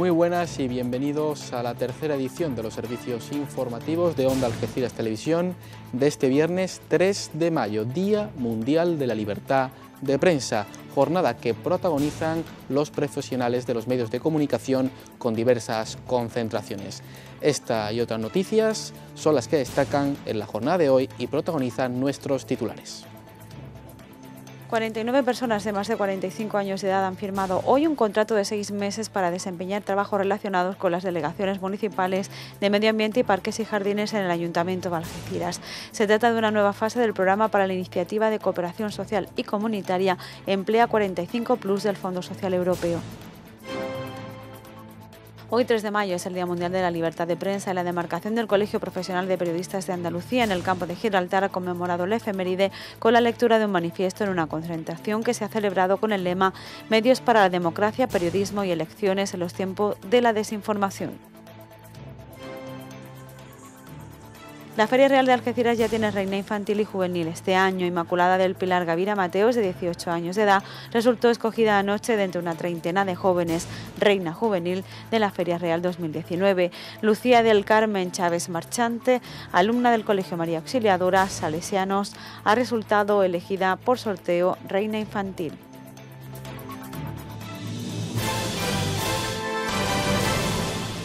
Muy buenas y bienvenidos a la tercera edición de los servicios informativos de Onda Algeciras Televisión de este viernes 3 de mayo, Día Mundial de la Libertad de Prensa, jornada que protagonizan los profesionales de los medios de comunicación con diversas concentraciones. Esta y otras noticias son las que destacan en la jornada de hoy y protagonizan nuestros titulares. 49 personas de más de 45 años de edad han firmado hoy un contrato de seis meses para desempeñar trabajos relacionados con las delegaciones municipales de Medio Ambiente y Parques y Jardines en el Ayuntamiento de Algeciras. Se trata de una nueva fase del programa para la iniciativa de cooperación social y comunitaria Emplea 45 Plus del Fondo Social Europeo. Hoy 3 de mayo es el Día Mundial de la Libertad de Prensa y la demarcación del Colegio Profesional de Periodistas de Andalucía en el campo de Gibraltar ha conmemorado la efeméride con la lectura de un manifiesto en una concentración que se ha celebrado con el lema Medios para la Democracia, Periodismo y Elecciones en los tiempos de la desinformación. La Feria Real de Algeciras ya tiene reina infantil y juvenil. Este año, Inmaculada del Pilar Gavira Mateos, de 18 años de edad, resultó escogida anoche de entre una treintena de jóvenes reina juvenil de la Feria Real 2019. Lucía del Carmen Chávez Marchante, alumna del Colegio María Auxiliadora Salesianos, ha resultado elegida por sorteo reina infantil.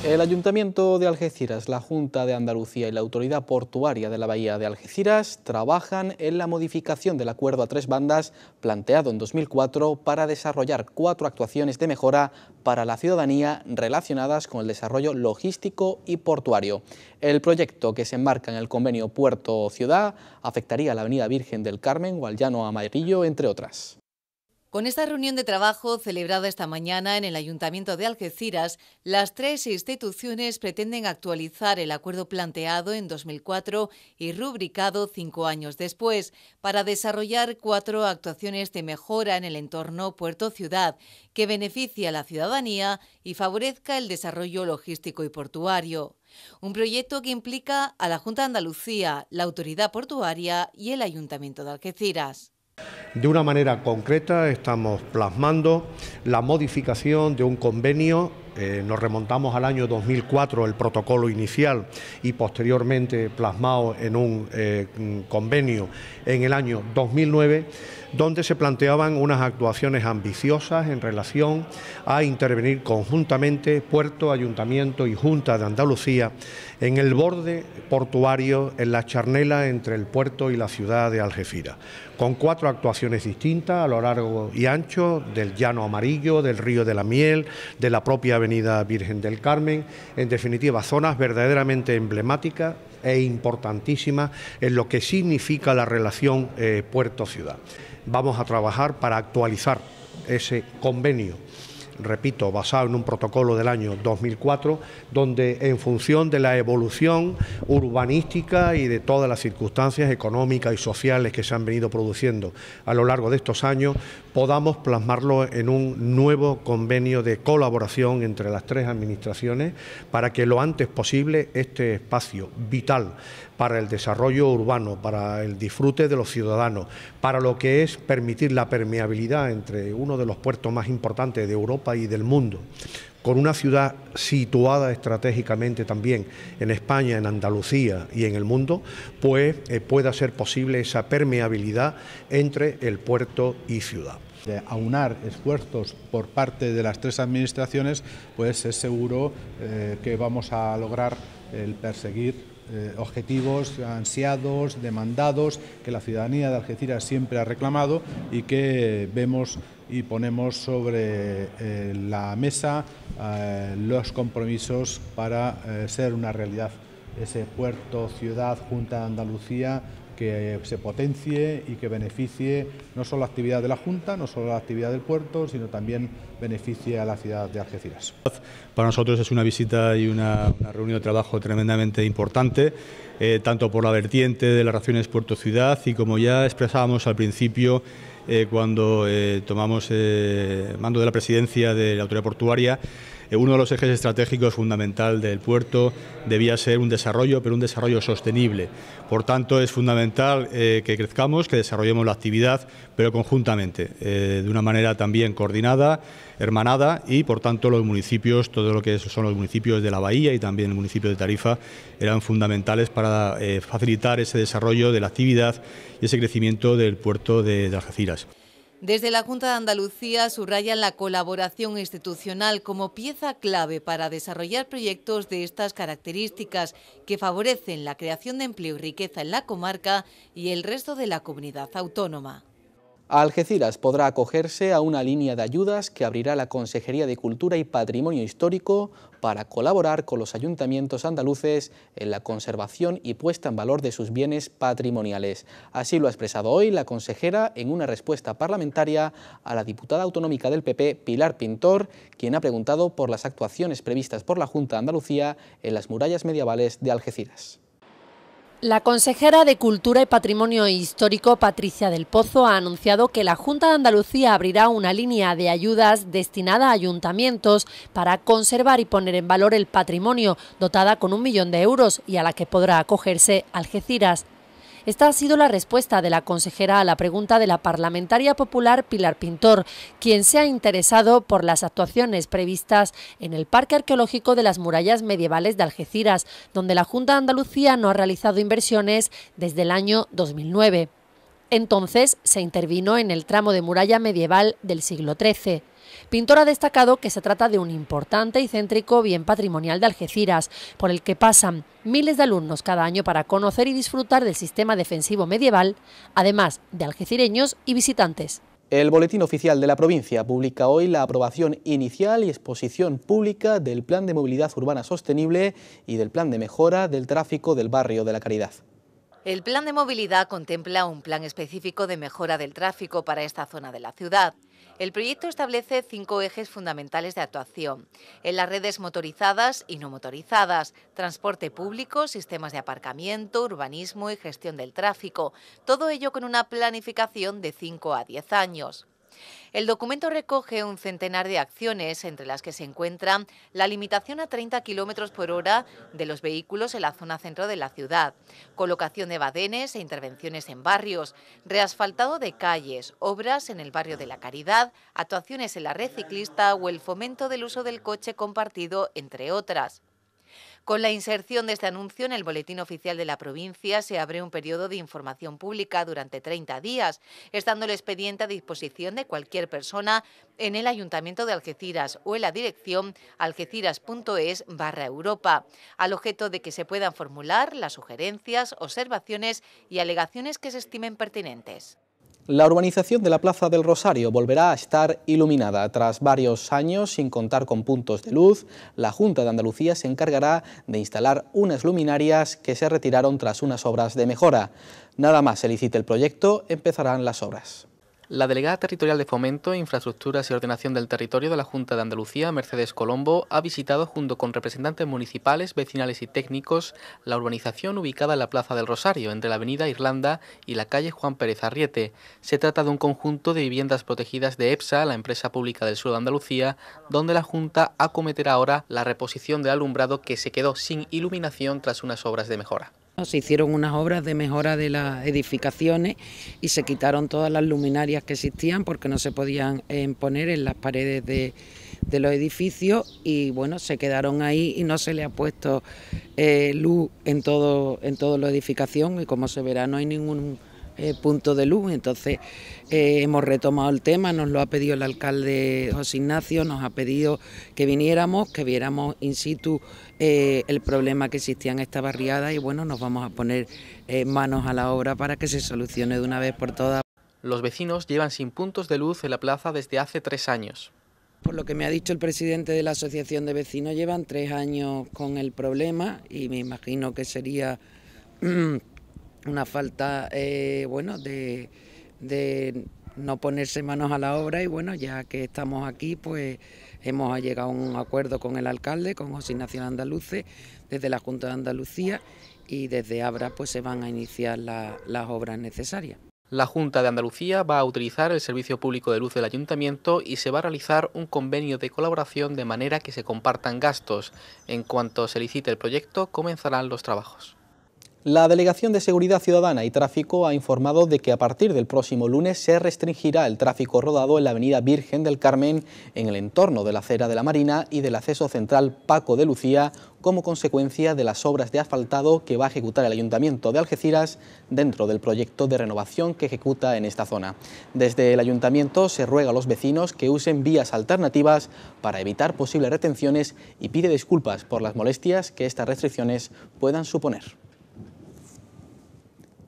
El Ayuntamiento de Algeciras, la Junta de Andalucía y la Autoridad Portuaria de la Bahía de Algeciras trabajan en la modificación del acuerdo a tres bandas planteado en 2004 para desarrollar cuatro actuaciones de mejora para la ciudadanía relacionadas con el desarrollo logístico y portuario. El proyecto que se enmarca en el convenio Puerto-Ciudad afectaría a la Avenida Virgen del Carmen o al Llano Amarillo, entre otras. Con esta reunión de trabajo celebrada esta mañana en el Ayuntamiento de Algeciras, las tres instituciones pretenden actualizar el acuerdo planteado en 2004 y rubricado cinco años después para desarrollar cuatro actuaciones de mejora en el entorno puerto-ciudad que beneficie a la ciudadanía y favorezca el desarrollo logístico y portuario. Un proyecto que implica a la Junta de Andalucía, la Autoridad Portuaria y el Ayuntamiento de Algeciras. De una manera concreta estamos plasmando la modificación de un convenio eh, nos remontamos al año 2004, el protocolo inicial, y posteriormente plasmado en un eh, convenio en el año 2009, donde se planteaban unas actuaciones ambiciosas en relación a intervenir conjuntamente Puerto, Ayuntamiento y Junta de Andalucía en el borde portuario, en la charnela entre el puerto y la ciudad de Algeciras, con cuatro actuaciones distintas a lo largo y ancho del llano amarillo, del río de la miel, de la propia Avenida Virgen del Carmen, en definitiva zonas verdaderamente emblemáticas e importantísimas en lo que significa la relación eh, puerto-ciudad. Vamos a trabajar para actualizar ese convenio repito, basado en un protocolo del año 2004, donde en función de la evolución urbanística y de todas las circunstancias económicas y sociales que se han venido produciendo a lo largo de estos años, podamos plasmarlo en un nuevo convenio de colaboración entre las tres administraciones para que lo antes posible este espacio vital para el desarrollo urbano, para el disfrute de los ciudadanos, para lo que es permitir la permeabilidad entre uno de los puertos más importantes de Europa y del mundo, con una ciudad situada estratégicamente también en España, en Andalucía y en el mundo, pues eh, pueda ser posible esa permeabilidad entre el puerto y ciudad. aunar esfuerzos por parte de las tres administraciones, pues es seguro eh, que vamos a lograr el perseguir eh, objetivos ansiados, demandados, que la ciudadanía de Algeciras siempre ha reclamado y que vemos y ponemos sobre eh, la mesa eh, los compromisos para eh, ser una realidad. Ese puerto, ciudad, Junta de Andalucía que se potencie y que beneficie no solo la actividad de la Junta, no solo la actividad del puerto, sino también beneficie a la ciudad de Algeciras. Para nosotros es una visita y una, reunión de trabajo tremendamente importante, tanto por la vertiente de las relaciones puerto-ciudad y como ya expresábamos al principio, eh, cuando eh, tomamos eh, mando de la presidencia de la autoridad portuaria, eh, uno de los ejes estratégicos fundamental del puerto debía ser un desarrollo, pero un desarrollo sostenible. Por tanto, es fundamental eh, que crezcamos, que desarrollemos la actividad, pero conjuntamente, eh, de una manera también coordinada, hermanada, y por tanto los municipios, todo lo que son los municipios de la Bahía y también el municipio de Tarifa, eran fundamentales para facilitar ese desarrollo de la actividad y ese crecimiento del puerto de, de Algeciras. Desde la Junta de Andalucía subrayan la colaboración institucional como pieza clave para desarrollar proyectos de estas características que favorecen la creación de empleo y riqueza en la comarca y el resto de la comunidad autónoma. Algeciras podrá acogerse a una línea de ayudas que abrirá la Consejería de Cultura y Patrimonio Histórico para colaborar con los ayuntamientos andaluces en la conservación y puesta en valor de sus bienes patrimoniales. Así lo ha expresado hoy la consejera en una respuesta parlamentaria a la diputada autonómica del PP, Pilar Pintor, quien ha preguntado por las actuaciones previstas por la Junta de Andalucía en las murallas medievales de Algeciras. La consejera de Cultura y Patrimonio Histórico, Patricia del Pozo, ha anunciado que la Junta de Andalucía abrirá una línea de ayudas destinada a ayuntamientos para conservar y poner en valor el patrimonio, dotada con un millón de euros y a la que podrá acogerse Algeciras. Esta ha sido la respuesta de la consejera a la pregunta de la parlamentaria popular Pilar Pintor, quien se ha interesado por las actuaciones previstas en el Parque Arqueológico de las Murallas Medievales de Algeciras, donde la Junta de Andalucía no ha realizado inversiones desde el año 2009. Entonces se intervino en el tramo de muralla medieval del siglo XIII pintor ha destacado que se trata de un importante y céntrico bien patrimonial de Algeciras, por el que pasan miles de alumnos cada año para conocer y disfrutar del sistema defensivo medieval, además de algecireños y visitantes. El Boletín Oficial de la Provincia publica hoy la aprobación inicial y exposición pública del Plan de Movilidad Urbana Sostenible y del Plan de Mejora del Tráfico del Barrio de la Caridad. El plan de movilidad contempla un plan específico de mejora del tráfico para esta zona de la ciudad. El proyecto establece cinco ejes fundamentales de actuación. En las redes motorizadas y no motorizadas, transporte público, sistemas de aparcamiento, urbanismo y gestión del tráfico. Todo ello con una planificación de 5 a 10 años. El documento recoge un centenar de acciones, entre las que se encuentran la limitación a 30 kilómetros por hora de los vehículos en la zona centro de la ciudad, colocación de badenes e intervenciones en barrios, reasfaltado de calles, obras en el barrio de la Caridad, actuaciones en la red ciclista o el fomento del uso del coche compartido, entre otras. Con la inserción de este anuncio en el Boletín Oficial de la provincia se abre un periodo de información pública durante 30 días, estando el expediente a disposición de cualquier persona en el Ayuntamiento de Algeciras o en la dirección algeciras.es barra Europa, al objeto de que se puedan formular las sugerencias, observaciones y alegaciones que se estimen pertinentes. La urbanización de la Plaza del Rosario volverá a estar iluminada. Tras varios años sin contar con puntos de luz, la Junta de Andalucía se encargará de instalar unas luminarias que se retiraron tras unas obras de mejora. Nada más se licite el proyecto, empezarán las obras. La delegada territorial de Fomento, Infraestructuras y Ordenación del Territorio de la Junta de Andalucía, Mercedes Colombo, ha visitado junto con representantes municipales, vecinales y técnicos la urbanización ubicada en la Plaza del Rosario, entre la Avenida Irlanda y la calle Juan Pérez Arriete. Se trata de un conjunto de viviendas protegidas de EPSA, la empresa pública del sur de Andalucía, donde la Junta acometerá ahora la reposición del alumbrado que se quedó sin iluminación tras unas obras de mejora. Se hicieron unas obras de mejora de las edificaciones y se quitaron todas las luminarias que existían porque no se podían eh, poner en las paredes de, de, los edificios y bueno, se quedaron ahí y no se le ha puesto eh, luz en todo en toda la edificación y como se verá no hay ningún eh, punto de luz. Entonces eh, hemos retomado el tema, nos lo ha pedido el alcalde José Ignacio, nos ha pedido que viniéramos, que viéramos in situ eh, el problema que existía en esta barriada y bueno, nos vamos a poner manos a la obra para que se solucione de una vez por todas. Los vecinos llevan sin puntos de luz en la plaza desde hace tres años. Por lo que me ha dicho el presidente de la Asociación de Vecinos, llevan tres años con el problema y me imagino que sería una falta eh, bueno de, no ponerse manos a la obra y bueno ya que estamos aquí pues hemos llegado a un acuerdo con el alcalde con José Nacional Andaluces desde la Junta de Andalucía y desde Abra pues se van a iniciar las obras necesarias. La Junta de Andalucía va a utilizar el servicio público de luz del ayuntamiento y se va a realizar un convenio de colaboración de manera que se compartan gastos. En cuanto se licite el proyecto, comenzarán los trabajos. La Delegación de Seguridad Ciudadana y Tráfico ha informado de que a partir del próximo lunes se restringirá el tráfico rodado en la avenida Virgen del Carmen, en el entorno de la acera de la Marina y del acceso central Paco de Lucía, como consecuencia de las obras de asfaltado que va a ejecutar el Ayuntamiento de Algeciras dentro del proyecto de renovación que ejecuta en esta zona. Desde el Ayuntamiento se ruega a los vecinos que usen vías alternativas para evitar posibles retenciones y pide disculpas por las molestias que estas restricciones puedan suponer.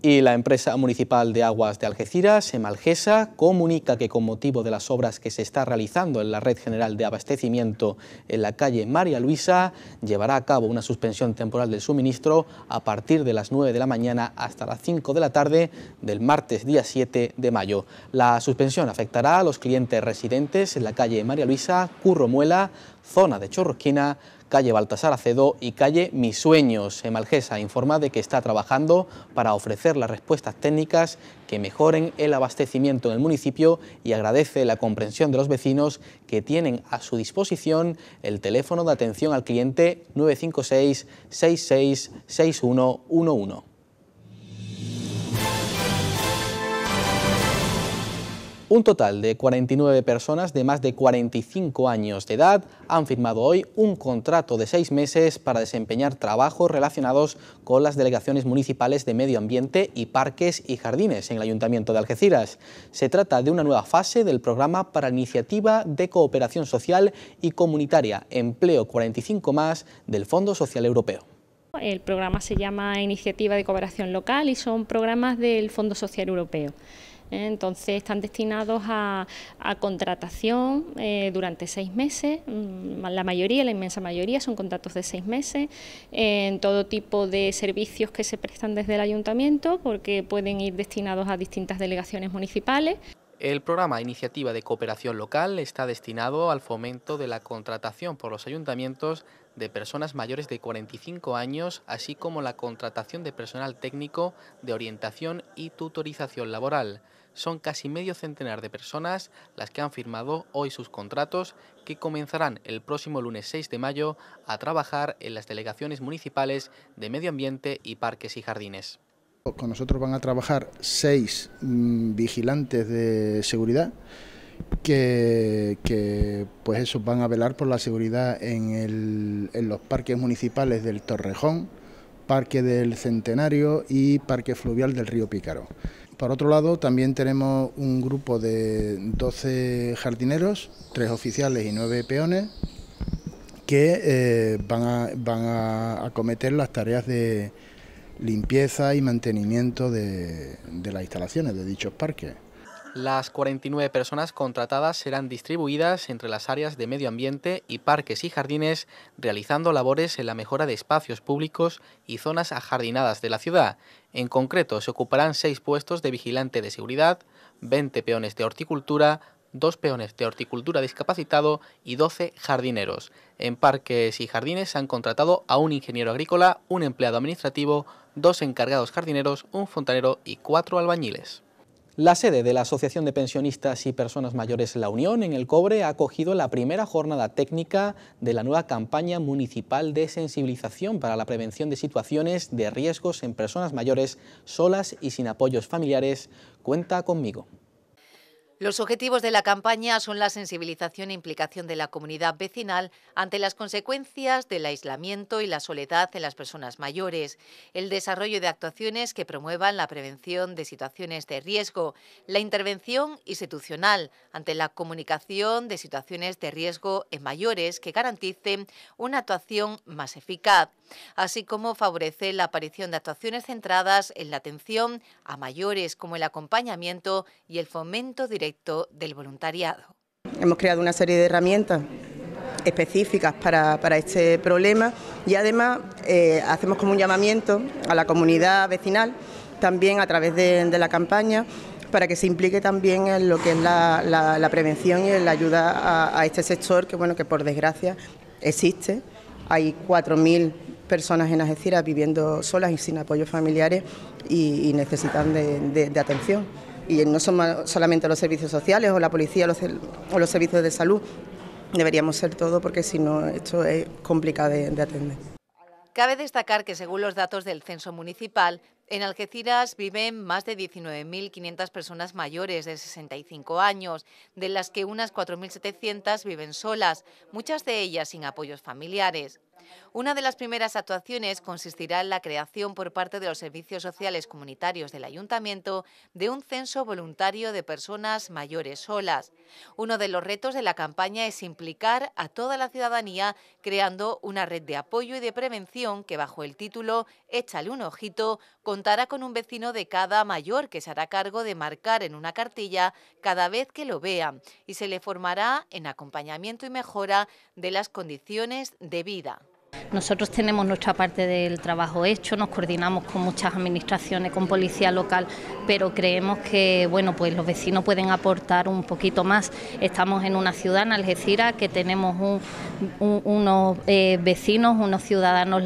Y la empresa municipal de aguas de Algeciras, Emalgesa, comunica que con motivo de las obras que se está realizando en la red general de abastecimiento en la calle María Luisa, llevará a cabo una suspensión temporal del suministro a partir de las 9 de la mañana hasta las 5 de la tarde del martes día 7 de mayo. La suspensión afectará a los clientes residentes en la calle María Luisa, Curro Muela, zona de Chorroquina, calle Baltasar Acedo y calle Mis Sueños. Emalgesa informa de que está trabajando para ofrecer las respuestas técnicas que mejoren el abastecimiento en el municipio y agradece la comprensión de los vecinos que tienen a su disposición el teléfono de atención al cliente 956 66 Un total de 49 personas de más de 45 años de edad han firmado hoy un contrato de seis meses para desempeñar trabajos relacionados con las delegaciones municipales de medio ambiente y parques y jardines en el Ayuntamiento de Algeciras. Se trata de una nueva fase del programa para iniciativa de cooperación social y comunitaria Empleo 45 más del Fondo Social Europeo. El programa se llama Iniciativa de Cooperación Local y son programas del Fondo Social Europeo. ¿eh? Entonces están destinados a, contratación eh, durante seis meses, mm, la mayoría, la inmensa mayoría son contratos de seis meses, eh, en todo tipo de servicios que se prestan desde el ayuntamiento porque pueden ir destinados a distintas delegaciones municipales. El programa Iniciativa de Cooperación Local está destinado al fomento de la contratación por los ayuntamientos de personas mayores de 45 años, así como la contratación de personal técnico de orientación y tutorización laboral son casi medio centenar de personas las que han firmado hoy sus contratos que comenzarán el próximo lunes 6 de mayo a trabajar en las delegaciones municipales de Medio Ambiente y Parques y Jardines. Con nosotros van a trabajar seis mm, vigilantes de seguridad que, pues van a velar por la seguridad en, en los parques municipales del Torrejón, Parque del Centenario y Parque Fluvial del Río Pícaro. Por otro lado, también tenemos un grupo de 12 jardineros, tres oficiales y nueve peones, que eh, van, a, van a acometer las tareas de limpieza y mantenimiento de, de las instalaciones de dichos parques. Las 49 personas contratadas serán distribuidas entre las áreas de medio ambiente y parques y jardines, realizando labores en la mejora de espacios públicos y zonas ajardinadas de la ciudad. En concreto, se ocuparán seis puestos de vigilante de seguridad, 20 peones de horticultura, dos peones de horticultura discapacitado y 12 jardineros. En parques y jardines se han contratado a un ingeniero agrícola, un empleado administrativo, dos encargados jardineros, un fontanero y cuatro albañiles. La sede de la Asociación de Pensionistas y Personas Mayores La Unión en El Cobre ha acogido la primera jornada técnica de la nueva campaña municipal de sensibilización para la prevención de situaciones de riesgos en personas mayores solas y sin apoyos familiares. Cuenta conmigo. Los objetivos de la campaña son la sensibilización e implicación de la comunidad vecinal ante las consecuencias del aislamiento y la soledad en las personas mayores, el desarrollo de actuaciones que promuevan la prevención de situaciones de riesgo, la intervención institucional ante la comunicación de situaciones de riesgo en mayores que garanticen una actuación más eficaz, así como favorecer la aparición de actuaciones centradas en la atención a mayores como el acompañamiento y el fomento directo del voluntariado. Hemos creado una serie de herramientas específicas para, este problema y además eh, hacemos como un llamamiento a la comunidad vecinal, también a través de, la campaña, para que se implique también en lo que es la, prevención y en la ayuda a, este sector que, bueno, que por desgracia existe. Hay 4.000 personas en Ajecira viviendo solas y sin apoyos familiares y, necesitan de atención y no son solamente los servicios sociales o la policía o los servicios de salud. Deberíamos ser todo porque si no esto es complicado de, de atender. Cabe destacar que según los datos del Censo Municipal, en Algeciras viven más de 19.500 personas mayores de 65 años, de las que unas 4.700 viven solas, muchas de ellas sin apoyos familiares. Una de las primeras actuaciones consistirá en la creación por parte de los servicios sociales comunitarios del ayuntamiento de un censo voluntario de personas mayores solas. Uno de los retos de la campaña es implicar a toda la ciudadanía creando una red de apoyo y de prevención que bajo el título Échale un ojito contará con un vecino de cada mayor que se hará cargo de marcar en una cartilla cada vez que lo vean y se le formará en acompañamiento y mejora de las condiciones de vida. Nosotros tenemos nuestra parte del trabajo hecho, nos coordinamos con muchas administraciones, con policía local, pero creemos que bueno, pues los vecinos pueden aportar un poquito más. Estamos en una ciudad, en Algeciras, que tenemos unos eh, vecinos, unos ciudadanos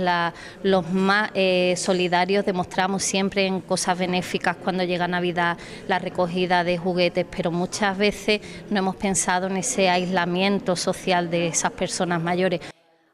los más eh, solidarios, demostramos siempre en cosas benéficas cuando llega Navidad la recogida de juguetes, pero muchas veces no hemos pensado en ese aislamiento social de esas personas mayores.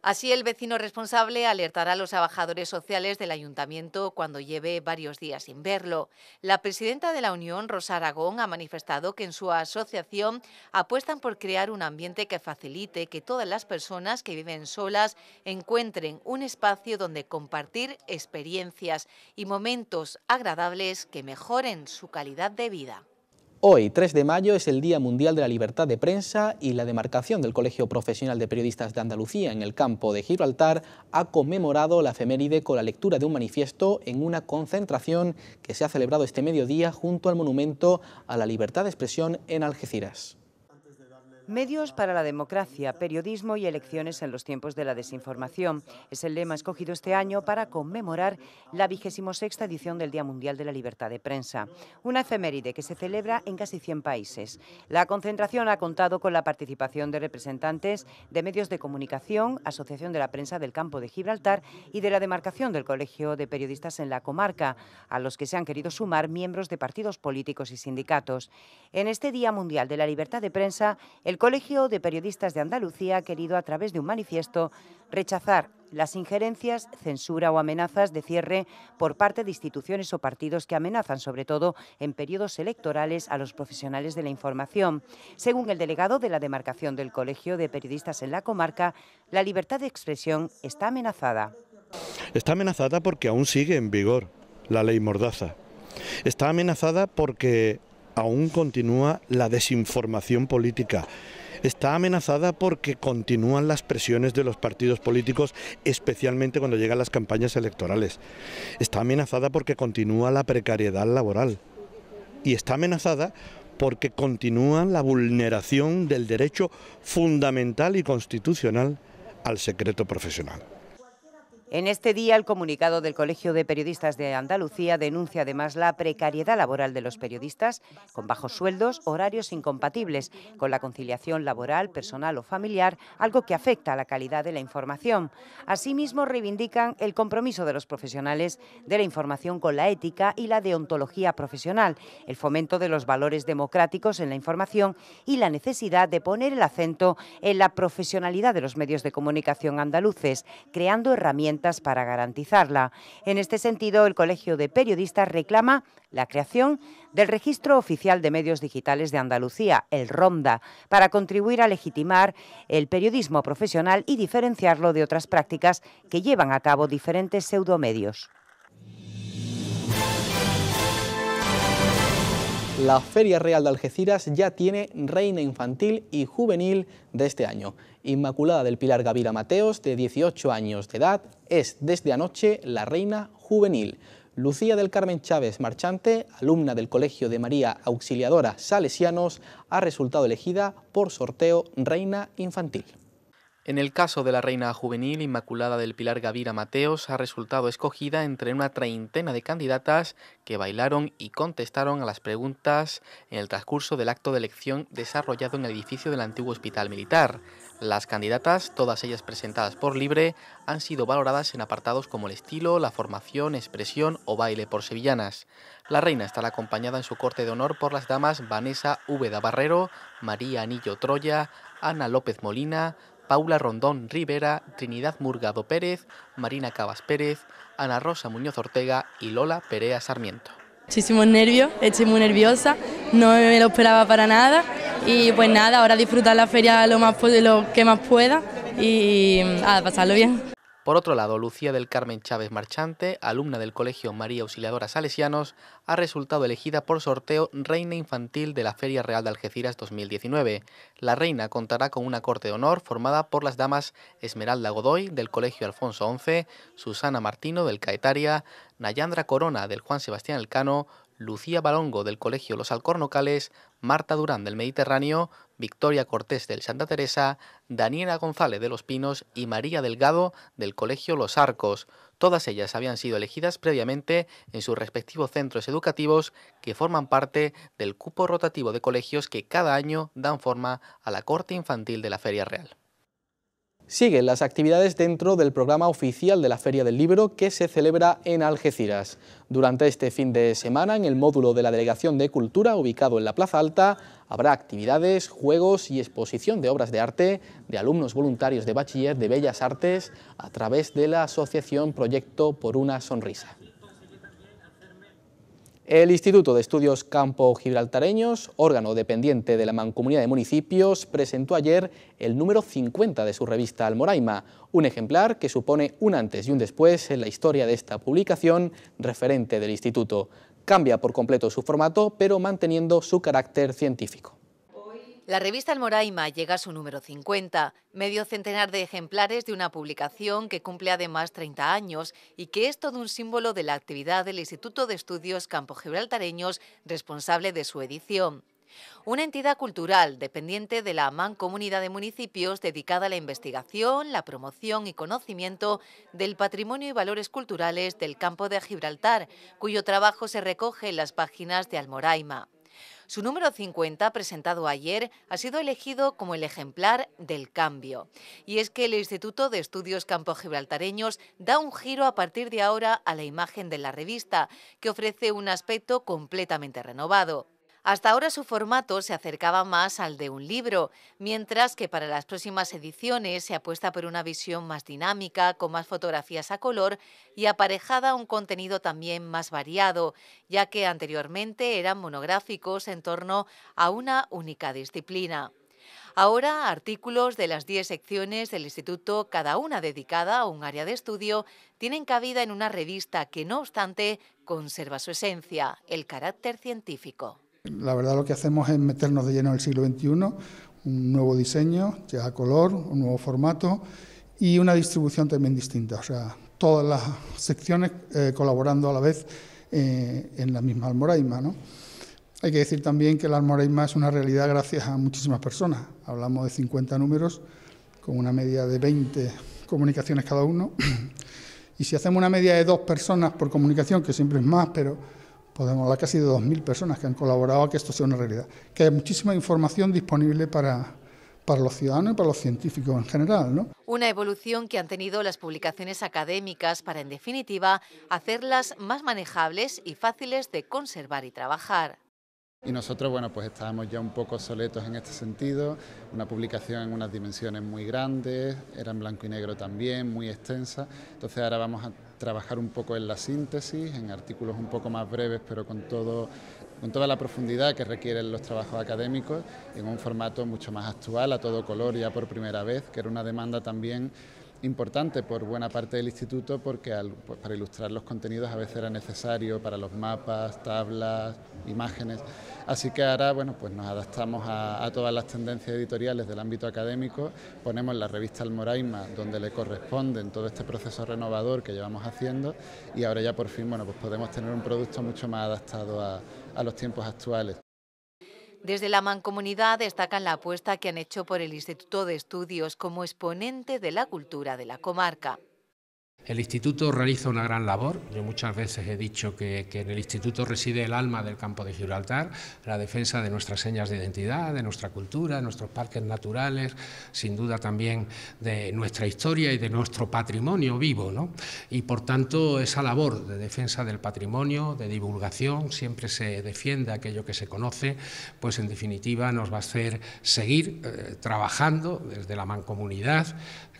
Así, el vecino responsable alertará a los trabajadores sociales del ayuntamiento cuando lleve varios días sin verlo. La presidenta de la Unión, Rosa Aragón, ha manifestado que en su asociación apuestan por crear un ambiente que facilite que todas las personas que viven solas encuentren un espacio donde compartir experiencias y momentos agradables que mejoren su calidad de vida. Hoy, 3 de mayo, es el Día Mundial de la Libertad de Prensa y la demarcación del Colegio Profesional de Periodistas de Andalucía en el campo de Gibraltar ha conmemorado la efeméride con la lectura de un manifiesto en una concentración que se ha celebrado este mediodía junto al Monumento a la Libertad de Expresión en Algeciras. Medios para la democracia, periodismo y elecciones en los tiempos de la desinformación. Es el lema escogido este año para conmemorar la 26 sexta edición del Día Mundial de la Libertad de Prensa. Una efeméride que se celebra en casi 100 países. La concentración ha contado con la participación de representantes de medios de comunicación, Asociación de la Prensa del Campo de Gibraltar y de la demarcación del Colegio de Periodistas en la comarca, a los que se han querido sumar miembros de partidos políticos y sindicatos. En este Día Mundial de la Libertad de Prensa, el el Colegio de Periodistas de Andalucía ha querido, a través de un manifiesto, rechazar las injerencias, censura o amenazas de cierre por parte de instituciones o partidos que amenazan, sobre todo en periodos electorales, a los profesionales de la información. Según el delegado de la demarcación del Colegio de Periodistas en la comarca, la libertad de expresión está amenazada. Está amenazada porque aún sigue en vigor la ley Mordaza. Está amenazada porque aún continúa la desinformación política. Está amenazada porque continúan las presiones de los partidos políticos, especialmente cuando llegan las campañas electorales. Está amenazada porque continúa la precariedad laboral. Y está amenazada porque continúa la vulneración del derecho fundamental y constitucional al secreto profesional. En este día, el comunicado del Colegio de Periodistas de Andalucía denuncia además la precariedad laboral de los periodistas, con bajos sueldos, horarios incompatibles con la conciliación laboral, personal o familiar, algo que afecta a la calidad de la información. Asimismo, reivindican el compromiso de los profesionales de la información con la ética y la deontología profesional, el fomento de los valores democráticos en la información y la necesidad de poner el acento en la profesionalidad de los medios de comunicación andaluces, creando herramientas para garantizarla. En este sentido, el Colegio de Periodistas reclama la creación del Registro Oficial de Medios Digitales de Andalucía, el Ronda, para contribuir a legitimar el periodismo profesional y diferenciarlo de otras prácticas que llevan a cabo diferentes pseudomedios. La Feria Real de Algeciras ya tiene reina infantil y juvenil de este año. Inmaculada del Pilar Gavira Mateos, de 18 años de edad, es desde anoche la reina juvenil. Lucía del Carmen Chávez Marchante, alumna del Colegio de María Auxiliadora Salesianos, ha resultado elegida por sorteo reina infantil. En el caso de la reina juvenil Inmaculada del Pilar Gavira Mateos, ha resultado escogida entre una treintena de candidatas que bailaron y contestaron a las preguntas en el transcurso del acto de elección desarrollado en el edificio del antiguo Hospital Militar. Las candidatas, todas ellas presentadas por Libre, han sido valoradas en apartados como el estilo, la formación, expresión o baile por sevillanas. La reina estará acompañada en su corte de honor por las damas Vanessa Úbeda Barrero, María Anillo Troya, Ana López Molina, Paula Rondón Rivera, Trinidad Murgado Pérez, Marina Cabas Pérez, Ana Rosa Muñoz Ortega y Lola Perea Sarmiento. Muchísimo nervios, estoy muy nerviosa, no me lo esperaba para nada y pues nada, ahora disfrutar la feria lo, más, lo que más pueda y a pasarlo bien. Por otro lado, Lucía del Carmen Chávez Marchante, alumna del Colegio María Auxiliadora Salesianos, ha resultado elegida por sorteo Reina Infantil de la Feria Real de Algeciras 2019. La reina contará con una corte de honor formada por las damas Esmeralda Godoy del Colegio Alfonso XI, Susana Martino del Caetaria, Nayandra Corona del Juan Sebastián Elcano, Lucía Balongo del Colegio Los Alcornocales, Marta Durán del Mediterráneo, Victoria Cortés del Santa Teresa, Daniela González de los Pinos y María Delgado del Colegio Los Arcos. Todas ellas habían sido elegidas previamente en sus respectivos centros educativos que forman parte del cupo rotativo de colegios que cada año dan forma a la corte infantil de la Feria Real siguen las actividades dentro del programa oficial de la Feria del Libro que se celebra en Algeciras. Durante este fin de semana, en el módulo de la Delegación de Cultura, ubicado en la Plaza Alta, habrá actividades, juegos y exposición de obras de arte de alumnos voluntarios de Bachiller de Bellas Artes a través de la asociación Proyecto por una Sonrisa. El Instituto de Estudios Campo Gibraltareños, órgano dependiente de la Mancomunidad de Municipios, presentó ayer el número 50 de su revista Almoraima, un ejemplar que supone un antes y un después en la historia de esta publicación referente del Instituto. Cambia por completo su formato, pero manteniendo su carácter científico. La revista Almoraima llega a su número 50, medio centenar de ejemplares de una publicación que cumple además 30 años y que es todo un símbolo de la actividad del Instituto de Estudios Campo Gibraltareños, responsable de su edición. Una entidad cultural dependiente de la Comunidad de Municipios dedicada a la investigación, la promoción y conocimiento del patrimonio y valores culturales del campo de Gibraltar, cuyo trabajo se recoge en las páginas de Almoraima. Su número 50, presentado ayer, ha sido elegido como el ejemplar del cambio. Y es que el Instituto de Estudios Campo Gibraltareños da un giro a partir de ahora a la imagen de la revista, que ofrece un aspecto completamente renovado. Hasta ahora su formato se acercaba más al de un libro, mientras que para las próximas ediciones se apuesta por una visión más dinámica, con más fotografías a color y aparejada a un contenido también más variado, ya que anteriormente eran monográficos en torno a una única disciplina. Ahora, artículos de las 10 secciones del instituto, cada una dedicada a un área de estudio, tienen cabida en una revista que, no obstante, conserva su esencia, el carácter científico. La verdad lo que hacemos es meternos de lleno en el siglo XXI, un nuevo diseño, ya color, un nuevo formato y una distribución también distinta. O sea, todas las secciones eh, colaborando a la vez eh, en la misma almoraima. Hay que decir también que la almoraima es una realidad gracias a muchísimas personas. Hablamos de 50 números con una media de 20 comunicaciones cada uno. Y si hacemos una media de dos personas por comunicación, que siempre es más, pero podemos hablar casi de 2.000 personas que han colaborado a que esto sea una realidad. Que hay muchísima información disponible para, los ciudadanos y para los científicos en general. Una evolución que han tenido las publicaciones académicas para, en definitiva, hacerlas más manejables y fáciles de conservar y trabajar. Y nosotros, bueno, pues estábamos ya un poco soletos en este sentido, una publicación en unas dimensiones muy grandes, era en blanco y negro también, muy extensa, entonces ahora vamos a trabajar un poco en la síntesis, en artículos un poco más breves, pero con, todo, con toda la profundidad que requieren los trabajos académicos, en un formato mucho más actual, a todo color, ya por primera vez, que era una demanda también importante por buena parte del instituto porque pues, para ilustrar los contenidos a veces era necesario para los mapas, tablas, imágenes. Así que ahora bueno, pues nos adaptamos a, todas las tendencias editoriales del ámbito académico, ponemos la revista Almoraima donde le corresponde en todo este proceso renovador que llevamos haciendo y ahora ya por fin bueno, pues podemos tener un producto mucho más adaptado a los tiempos actuales. Desde la mancomunidad destacan la apuesta que han hecho por el Instituto de Estudios como exponente de la cultura de la comarca. El instituto realiza una gran labor. Yo muchas veces he dicho que, en el instituto reside el alma del campo de Gibraltar, la defensa de nuestras señas de identidad, de nuestra cultura, de nuestros parques naturales, sin duda también de nuestra historia y de nuestro patrimonio vivo. ¿no? Y por tanto, esa labor de defensa del patrimonio, de divulgación, siempre se defiende aquello que se conoce, pues en definitiva nos va a hacer seguir eh, trabajando desde la mancomunidad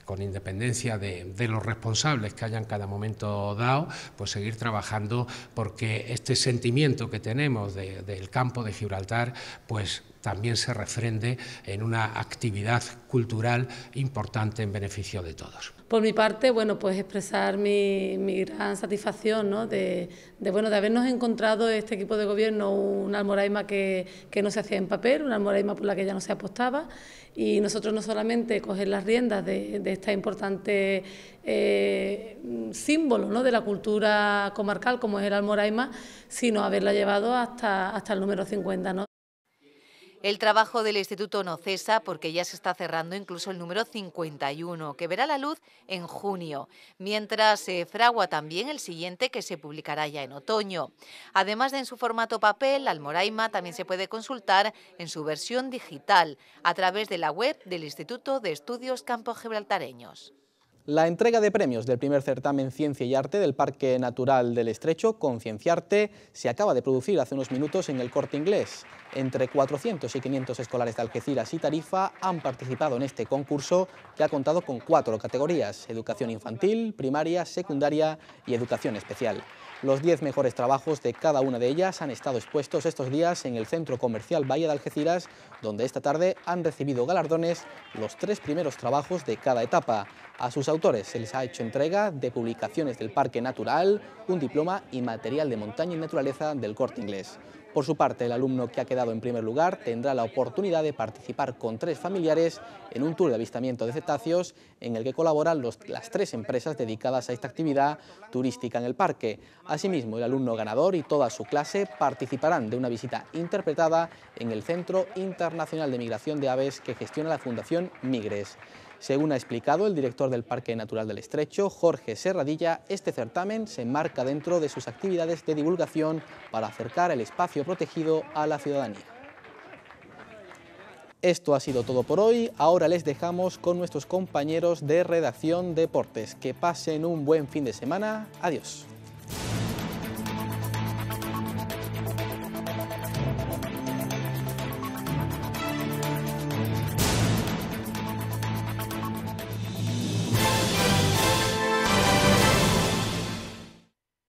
con independencia de los responsables que haya en cada momento dado, pues seguir trabajando porque este sentimiento que tenemos del campo de Gibraltar, pues también se refrende en una actividad cultural importante en beneficio de todos. Por mi parte, bueno, pues expresar mi, gran satisfacción de, bueno, de habernos encontrado este equipo de gobierno un almoraima que, que no se hacía en papel, una almoraima por la que ya no se apostaba y nosotros no solamente coger las riendas de, este importante eh, símbolo de la cultura comarcal como es el almoraima, sino haberla llevado hasta, hasta el número 50. El trabajo del instituto no cesa porque ya se está cerrando incluso el número 51, que verá la luz en junio, mientras se fragua también el siguiente que se publicará ya en otoño. Además de en su formato papel, Almoraima también se puede consultar en su versión digital a través de la web del Instituto de Estudios Campos Gibraltareños. La entrega de premios del primer certamen Ciencia y Arte del Parque Natural del Estrecho, Concienciarte, se acaba de producir hace unos minutos en el Corte Inglés. Entre 400 y 500 escolares de Algeciras y Tarifa han participado en este concurso que ha contado con cuatro categorías, educación infantil, primaria, secundaria y educación especial. Los 10 mejores trabajos de cada una de ellas han estado expuestos estos días en el Centro Comercial Valle de Algeciras, donde esta tarde han recibido galardones los tres primeros trabajos de cada etapa. A sus autores se les ha hecho entrega de publicaciones del Parque Natural, un diploma y material de montaña y naturaleza del Corte Inglés. Por su parte, el alumno que ha quedado en primer lugar tendrá la oportunidad de participar con tres familiares en un tour de avistamiento de cetáceos en el que colaboran las tres empresas dedicadas a esta actividad turística en el parque. Asimismo, el alumno ganador y toda su clase participarán de una visita interpretada en el Centro Internacional de Migración de Aves que gestiona la Fundación Migres. Según ha explicado el director del Parque Natural del Estrecho, Jorge Serradilla, este certamen se enmarca dentro de sus actividades de divulgación para acercar el espacio protegido a la ciudadanía. Esto ha sido todo por hoy, ahora les dejamos con nuestros compañeros de Redacción Deportes. Que pasen un buen fin de semana, adiós.